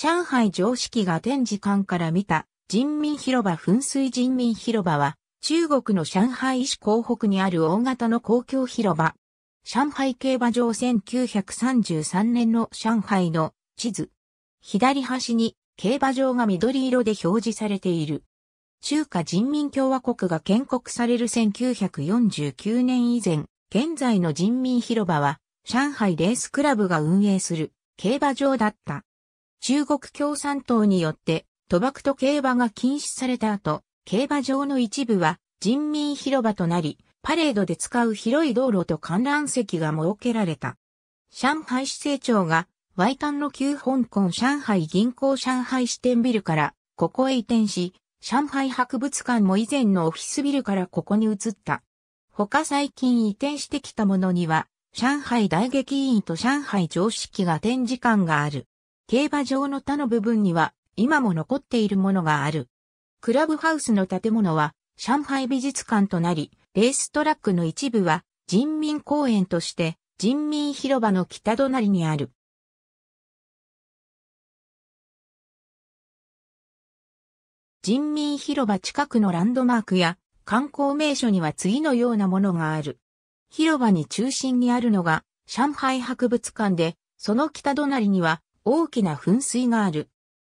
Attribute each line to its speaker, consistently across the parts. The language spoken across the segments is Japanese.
Speaker 1: 上海常識が展示館から見た人民広場噴水人民広場は中国の上海市港北にある大型の公共広場。上海競馬場1933年の上海の地図。左端に競馬場が緑色で表示されている。中華人民共和国が建国される1949年以前、現在の人民広場は上海レースクラブが運営する競馬場だった。中国共産党によって賭博と競馬が禁止された後、競馬場の一部は人民広場となり、パレードで使う広い道路と観覧席が設けられた。上海市政庁が、ワイタンの旧香港上海銀行上海支店ビルからここへ移転し、上海博物館も以前のオフィスビルからここに移った。他最近移転してきたものには、上海大劇院と上海常識が展示館がある。競馬場の他の部分には今も残っているものがある。クラブハウスの建物は上海美術館となり、レーストラックの一部は人民公園として人民広場の北隣にある。
Speaker 2: 人民広場近く
Speaker 1: のランドマークや観光名所には次のようなものがある。広場に中心にあるのが上海博物館で、その北隣には大きな噴水がある。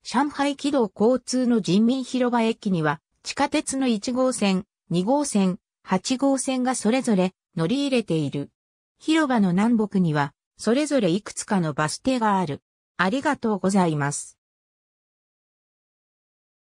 Speaker 1: 上海軌道交通の人民広場駅には、地下鉄の1号線、2号線、8号線がそれぞれ乗り入れている。広場の南北には、それぞれいくつかのバス停がある。ありがと
Speaker 2: うございます。